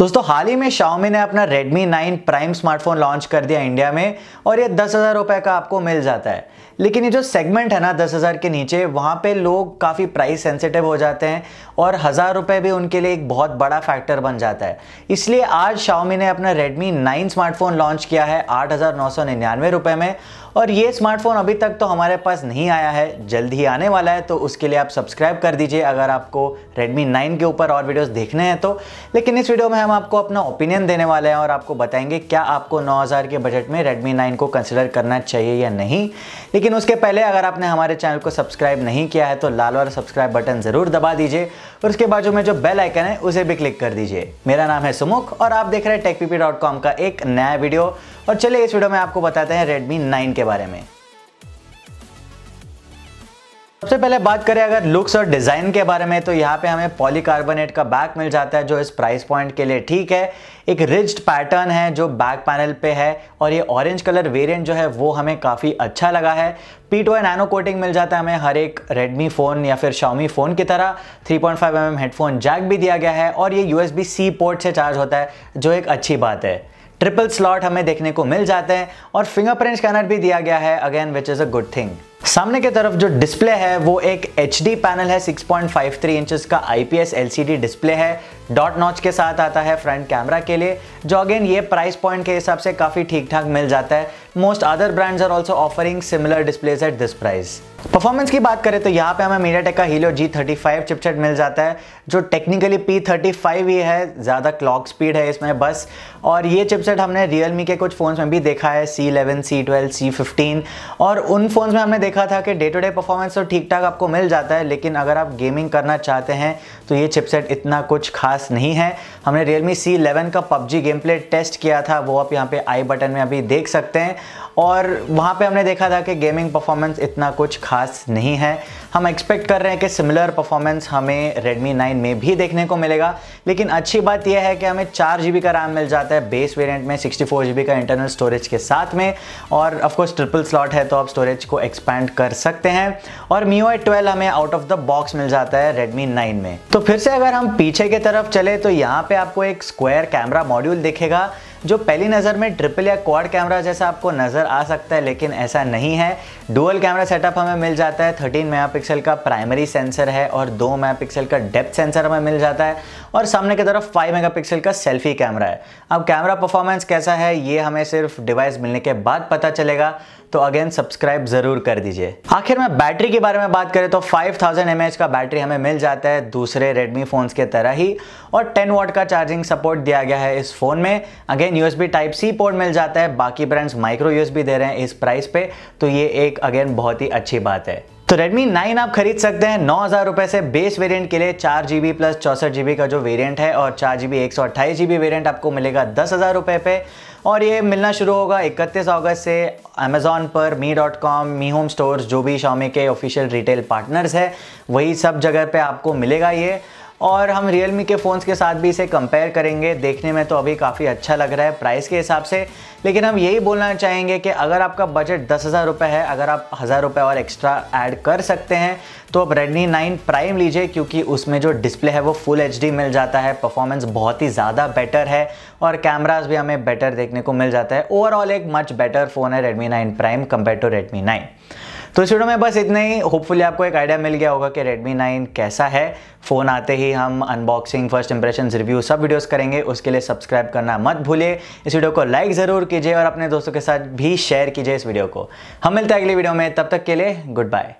दोस्तों हाल ही में Xiaomi ने अपना Redmi 9 प्राइम स्मार्टफोन लॉन्च कर दिया इंडिया में और ये दस हज़ार रुपये का आपको मिल जाता है लेकिन ये जो सेगमेंट है ना दस हज़ार के नीचे वहाँ पे लोग काफ़ी प्राइस सेंसिटिव हो जाते हैं और हज़ार रुपये भी उनके लिए एक बहुत बड़ा फैक्टर बन जाता है इसलिए आज शाओमी ने अपना रेडमी नाइन स्मार्टफोन लॉन्च किया है आठ हज़ार नौ सौ निन्यानवे में और ये स्मार्टफोन अभी तक तो हमारे पास नहीं आया है जल्द ही आने वाला है तो उसके लिए आप सब्सक्राइब कर दीजिए अगर आपको रेडमी नाइन के ऊपर और वीडियोज देखने हैं तो लेकिन इस वीडियो में हम आपको अपना ओपिनियन देने वाले हैं और आपको बताएंगे क्या आपको नौ के बजट में रेडमी नाइन को कंसिडर करना चाहिए या नहीं लेकिन लेकिन उसके पहले अगर आपने हमारे चैनल को सब्सक्राइब नहीं किया है तो लाल वाला सब्सक्राइब बटन ज़रूर दबा दीजिए और उसके बाजू में जो बेल आइकन है उसे भी क्लिक कर दीजिए मेरा नाम है सुमुख और आप देख रहे हैं टेकपीपी का एक नया वीडियो और चलिए इस वीडियो में आपको बताते हैं रेडमी नाइन के बारे में सबसे पहले बात करें अगर लुक्स और डिज़ाइन के बारे में तो यहाँ पे हमें पॉलीकार्बोनेट का बैक मिल जाता है जो इस प्राइस पॉइंट के लिए ठीक है एक रिज्ड पैटर्न है जो बैक पैनल पे है और ये ऑरेंज कलर वेरिएंट जो है वो हमें काफ़ी अच्छा लगा है पीटो एंड नैनो कोटिंग मिल जाता है हमें हर एक रेडमी फ़ोन या फिर शाउमी फ़ोन की तरह 3.5 पॉइंट mm हेडफोन जैक भी दिया गया है और ये यू सी पोर्ट से चार्ज होता है जो एक अच्छी बात है ट्रिपल स्लॉट हमें देखने को मिल जाते हैं और फिंगरप्रिंट स्कैनर भी दिया गया है again which is a good thing सामने की तरफ जो डिस्प्ले है वो एक एच पैनल है 6.53 पॉइंट इंचेस का आईपीएस पी डिस्प्ले है डॉट नॉच के साथ आता है फ्रंट कैमरा के लिए जो अगेन ये प्राइस पॉइंट के हिसाब से काफ़ी ठीक ठाक मिल जाता है most other brands are also offering similar displays at this price performance की बात करें तो यहाँ पे हमें मीडिया का Helio G thirty five chipset मिल जाता है जो टेक्निकली पी थर्टी फाइव ही है ज़्यादा क्लॉक स्पीड है इसमें बस और ये चिपसेट हमने रियलमी के कुछ फ़ोन्स में भी देखा है C eleven C twelve C fifteen और उन फ़ोन्स में हमने देखा था कि डे टू डे परफॉर्मेंस तो ठीक ठाक आपको मिल जाता है लेकिन अगर आप गेमिंग करना चाहते हैं तो ये चिपसेट इतना कुछ खास पास नहीं है हमने Realme C11 का PUBG गेम प्ले टेस्ट किया था वो आप यहाँ पे आई बटन में अभी देख सकते हैं और वहाँ पे हमने देखा था कि गेमिंग परफॉर्मेंस इतना कुछ खास नहीं है हम एक्सपेक्ट कर रहे हैं कि सिमिलर परफॉर्मेंस हमें Redmi 9 में भी देखने को मिलेगा लेकिन अच्छी बात यह है कि हमें चार जी का रैम मिल जाता है बेस वेरियंट में सिक्सटी फोर का इंटरनल स्टोरेज के साथ में और ऑफकोर्स ट्रिपल स्लॉट है तो आप स्टोरेज को एक्सपैंड कर सकते हैं और मी ट्वेल्व हमें आउट ऑफ द बॉक्स मिल जाता है रेडमी नाइन में तो फिर से अगर हम पीछे की तरफ चले तो यहाँ पे आपको एक स्क्वायर कैमरा मॉड्यूल दिखेगा जो पहली नज़र में ट्रिपल या क्वाड कैमरा जैसा आपको नज़र आ सकता है लेकिन ऐसा नहीं है डुअल कैमरा सेटअप हमें मिल जाता है 13 मेगापिक्सल का प्राइमरी सेंसर है और 2 मेगापिक्सल का डेप्थ सेंसर हमें मिल जाता है और सामने की तरफ 5 मेगापिक्सल का सेल्फी कैमरा है अब कैमरा परफॉर्मेंस कैसा है ये हमें सिर्फ डिवाइस मिलने के बाद पता चलेगा तो अगेन सब्सक्राइब ज़रूर कर दीजिए आखिर में बैटरी के बारे में बात करें तो 5000 थाउजेंड का बैटरी हमें मिल जाता है दूसरे रेडमी फ़ोन्स के तरह ही और 10 वॉट का चार्जिंग सपोर्ट दिया गया है इस फ़ोन में again B type C port मिल जाता है बाकी ब्रांड्स माइक्रो यू दे रहे हैं इस प्राइस पे तो ये एक अगेन बहुत ही अच्छी बात है तो Redmi 9 आप खरीद सकते हैं नौ हज़ार रुपये से बेस वेरिएंट के लिए चार जी बी प्लस चौसठ जी बी का जो वेरिएंट है और चार जी बी एक सौ अट्ठाईस जी बी वेरियंट आपको मिलेगा दस हज़ार रुपये पे और ये मिलना शुरू होगा इकतीस अगस्त से अमेज़ॉन पर Mi dot com Mi home store जो भी शामी के ऑफिशियल रिटेल पार्टनर्स है वही सब जगह पर आपको मिलेगा ये और हम रियल के फ़ोन्स के साथ भी इसे कंपेयर करेंगे देखने में तो अभी काफ़ी अच्छा लग रहा है प्राइस के हिसाब से लेकिन हम यही बोलना चाहेंगे कि अगर आपका बजट दस हज़ार रुपये है अगर आप हज़ार रुपये और एक्स्ट्रा ऐड कर सकते हैं तो आप रेडमी नाइन प्राइम लीजिए क्योंकि उसमें जो डिस्प्ले है वो फुल एच मिल जाता है परफॉर्मेंस बहुत ही ज़्यादा बेटर है और कैमराज भी हमें बेटर देखने को मिल जाता है ओवरऑल एक मच बेटर फ़ोन है Redmi nine prime compare to Redmi nine तो इस वीडियो में बस इतना ही होपफुली आपको एक आइडिया मिल गया होगा कि Redmi 9 कैसा है फ़ोन आते ही हम अनबॉक्सिंग फर्स्ट इंप्रेशन रिव्यू सब वीडियोस करेंगे उसके लिए सब्सक्राइब करना मत भूलिए इस वीडियो को लाइक ज़रूर कीजिए और अपने दोस्तों के साथ भी शेयर कीजिए इस वीडियो को हम मिलते हैं अगली वीडियो में तब तक के लिए गुड बाय